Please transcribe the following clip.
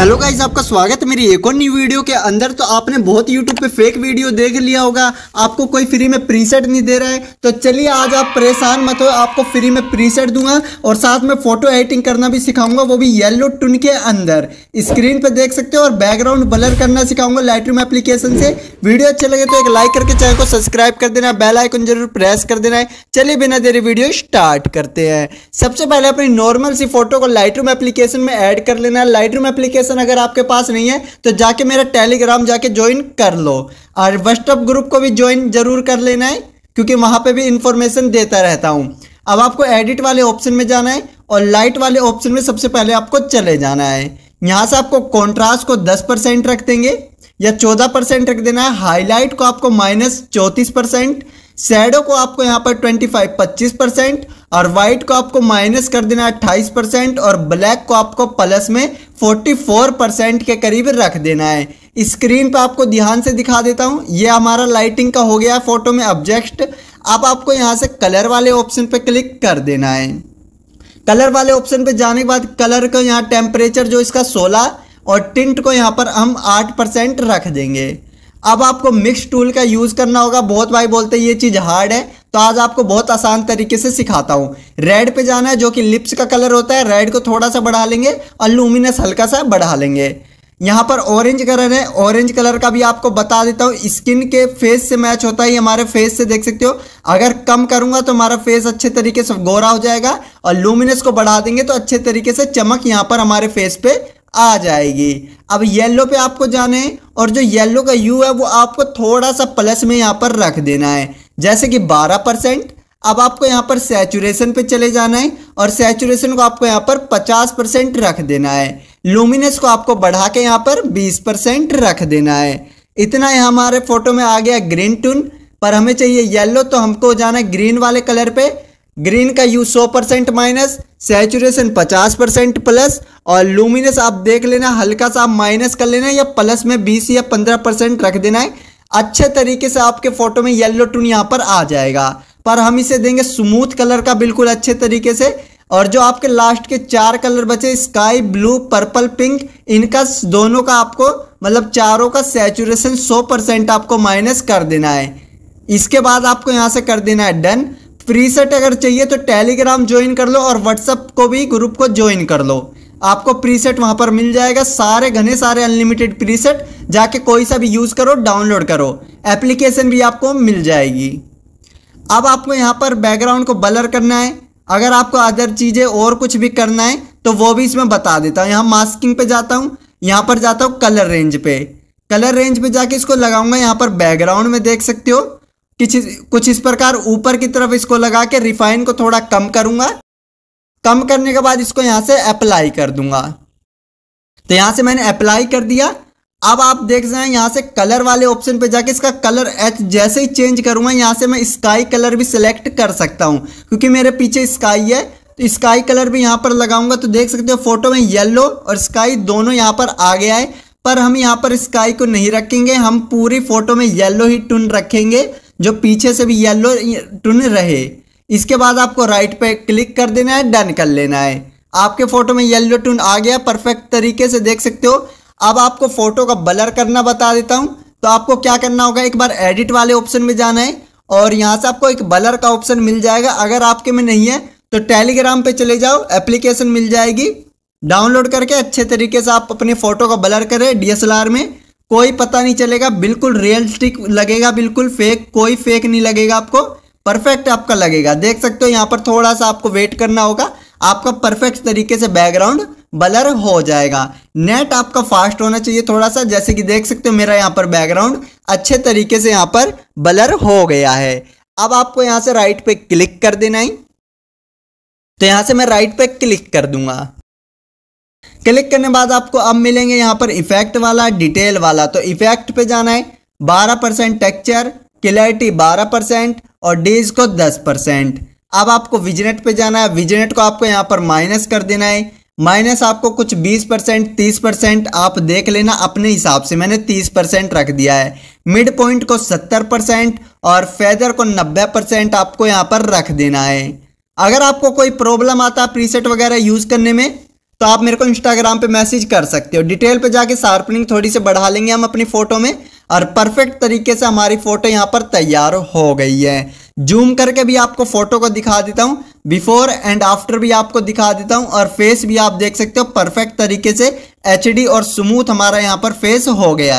hello guys आपका स्वागत है मेरी एक और न्यू वीडियो के अंदर तो आपने बहुत यूट्यूब पे फेक वीडियो देख लिया होगा आपको कोई फ्री में प्रीसेट नहीं दे रहा है तो चलिए आज आप परेशान मत हो आपको फ्री में प्रीसेट दूंगा और साथ में फोटो एडिटिंग करना भी सिखाऊंगा वो भी येलो टून के अंदर स्क्रीन पे देख सकते हो और बैकग्राउंड ब्लर करना सिखाऊंगा लाइटरूम एप्लीकेशन से वीडियो अच्छे लगे तो एक लाइक करके चैनल को सब्सक्राइब कर देना बेल आइकन जरूर प्रेस कर देना है चलिए बिना देरी वीडियो स्टार्ट करते हैं सबसे पहले अपनी नॉर्मल सी फोटो को लाइटरूम एप्लीकेशन में एड कर लेना है लाइटरूम एप्लीकेशन नोटिफिकेशन अगर आपके पास नहीं है तो जाके मेरा टेलीग्राम जाके ज्वाइन कर लो और व्हाट्सअप ग्रुप को भी ज्वाइन जरूर कर लेना है क्योंकि वहाँ पे भी इन्फॉर्मेशन देता रहता हूँ अब आपको एडिट वाले ऑप्शन में जाना है और लाइट वाले ऑप्शन में सबसे पहले आपको चले जाना है यहाँ से आपको कॉन्ट्रास्ट को दस परसेंट रख देंगे या चौदह परसेंट रख देना है हाईलाइट को आपको माइनस चौंतीस परसेंट शेडो को आपको यहाँ पर 25 25 परसेंट और वाइट को आपको माइनस कर देना है अट्ठाईस परसेंट और ब्लैक को आपको प्लस में 44 परसेंट के करीब रख देना है स्क्रीन पर आपको ध्यान से दिखा देता हूँ ये हमारा लाइटिंग का हो गया है फोटो में ऑब्जेक्ट अब आपको यहाँ से कलर वाले ऑप्शन पर क्लिक कर देना है कलर वाले ऑप्शन पर जाने के बाद कलर का यहाँ टेम्परेचर जो इसका सोलह और टिंट को यहाँ पर हम आठ परसेंट रख देंगे अब आपको मिक्स टूल का यूज़ करना होगा बहुत भाई बोलते हैं ये चीज़ हार्ड है तो आज आपको बहुत आसान तरीके से सिखाता हूँ रेड पे जाना है जो कि लिप्स का कलर होता है रेड को थोड़ा सा बढ़ा लेंगे और लूमिनस हल्का सा बढ़ा लेंगे यहाँ पर ऑरेंज कलर है ऑरेंज कलर का भी आपको बता देता हूँ स्किन के फेस से मैच होता है हमारे फेस से देख सकते हो अगर कम करूँगा तो हमारा फेस अच्छे तरीके से गोरा हो जाएगा और लूमिनस को बढ़ा देंगे तो अच्छे तरीके से चमक यहाँ पर हमारे फेस पे आ जाएगी अब येलो पे आपको जाना है और जो येलो का यू है वो आपको थोड़ा सा प्लस में यहाँ पर रख देना है जैसे कि बारह परसेंट अब आपको यहाँ पर सैचुरेशन पे चले जाना है और सैचुरेशन को आपको यहाँ पर पचास परसेंट रख देना है लूमिनस को आपको बढ़ा के यहाँ पर बीस परसेंट रख देना है इतना ही हमारे फोटो में आ गया ग्रीन टून पर हमें चाहिए येल्लो तो हमको जाना है ग्रीन वाले कलर पे ग्रीन का hue 100 percent minus saturation 50 percent plus और लूमिनस आप देख लेना हल्का सा आप माइनस कर लेना या प्लस में 20 या 15 परसेंट रख देना है अच्छे तरीके से आपके फोटो में येलो टून यहाँ पर आ जाएगा पर हम इसे देंगे स्मूथ कलर का बिल्कुल अच्छे तरीके से और जो आपके लास्ट के चार कलर बचे स्काई ब्लू पर्पल पिंक इनका दोनों का आपको मतलब चारों का सेचुरेशन 100 परसेंट आपको माइनस कर देना है इसके बाद आपको यहाँ से कर देना है डन सेट अगर चाहिए तो टेलीग्राम ज्वाइन कर लो और व्हाट्सअप को भी ग्रुप को ज्वाइन कर लो आपको प्रीसेट वहाँ पर मिल जाएगा सारे घने सारे अनलिमिटेड प्रीसेट जाके कोई सा भी यूज़ करो डाउनलोड करो एप्लीकेशन भी आपको मिल जाएगी अब आपको यहाँ पर बैकग्राउंड को बलर करना है अगर आपको अदर चीज़ें और कुछ भी करना है तो वो भी इसमें बता देता हूँ यहाँ मास्किंग पे जाता हूँ यहाँ पर जाता हूँ कलर रेंज पे कलर रेंज पे जाके इसको लगाऊंगा यहाँ पर बैकग्राउंड में देख सकते हो कुछ कुछ इस प्रकार ऊपर की तरफ इसको लगा के रिफाइन को थोड़ा कम करूंगा कम करने के बाद इसको यहाँ से अप्लाई कर दूंगा तो यहाँ से मैंने अप्लाई कर दिया अब आप देख रहे हैं यहाँ से कलर वाले ऑप्शन पे जाके इसका कलर एच जैसे ही चेंज करूँगा यहाँ से मैं स्काई कलर भी सिलेक्ट कर सकता हूँ क्योंकि मेरे पीछे स्काई है तो स्काई कलर भी यहाँ पर लगाऊंगा तो देख सकते हो फोटो में येलो और स्काई दोनों यहाँ पर आ गया है पर हम यहाँ पर स्काई को नहीं रखेंगे हम पूरी फोटो में येलो ही टून रखेंगे जो पीछे से भी येलो टुन रहे इसके बाद आपको राइट पे क्लिक कर देना है डन कर लेना है आपके फ़ोटो में येलो टून आ गया परफेक्ट तरीके से देख सकते हो अब आपको फ़ोटो का बलर करना बता देता हूँ तो आपको क्या करना होगा एक बार एडिट वाले ऑप्शन में जाना है और यहाँ से आपको एक बलर का ऑप्शन मिल जाएगा अगर आपके में नहीं है तो टेलीग्राम पे चले जाओ एप्लीकेशन मिल जाएगी डाउनलोड करके अच्छे तरीके से आप अपने फ़ोटो का बलर करें डी में कोई पता नहीं चलेगा बिल्कुल रियलिस्टिक लगेगा बिल्कुल फेक कोई फेक नहीं लगेगा आपको परफेक्ट आपका लगेगा देख सकते हो यहाँ पर थोड़ा सा आपको वेट करना होगा आपका परफेक्ट तरीके से बैकग्राउंड बलर हो जाएगा नेट आपका फास्ट होना चाहिए थोड़ा सा जैसे कि देख सकते हो मेरा यहाँ पर बैकग्राउंड अच्छे तरीके से यहाँ पर बलर हो गया है अब आपको यहाँ से राइट पे क्लिक कर देना है तो यहाँ से मैं राइट पे क्लिक कर दूंगा क्लिक करने बाद आपको अब मिलेंगे यहाँ पर इफेक्ट वाला डिटेल वाला तो इफेक्ट पे जाना है बारह परसेंट टेक्चर क्लैरिटी बारह परसेंट और डीज को दस परसेंट अब आपको विजनेट पे जाना है विजनेट को आपको यहाँ पर माइनस कर देना है माइनस आपको कुछ 20 परसेंट तीस परसेंट आप देख लेना अपने हिसाब से मैंने 30 परसेंट रख दिया है मिड पॉइंट को 70 परसेंट और फेदर को 90 परसेंट आपको यहाँ पर रख देना है अगर आपको कोई प्रॉब्लम आता है प्रीसेट वगैरह यूज़ करने में तो आप मेरे को इंस्टाग्राम पे मैसेज कर सकते हो डिटेल पे जाके शार्पनिंग थोड़ी से बढ़ा लेंगे हम अपनी फ़ोटो में और परफेक्ट तरीके से हमारी फ़ोटो यहाँ पर तैयार हो गई है जूम करके भी आपको फ़ोटो को दिखा देता हूँ बिफोर एंड आफ्टर भी आपको दिखा देता हूँ और फेस भी आप देख सकते हो परफेक्ट तरीके से एच और स्मूथ हमारा यहाँ पर फेस हो गया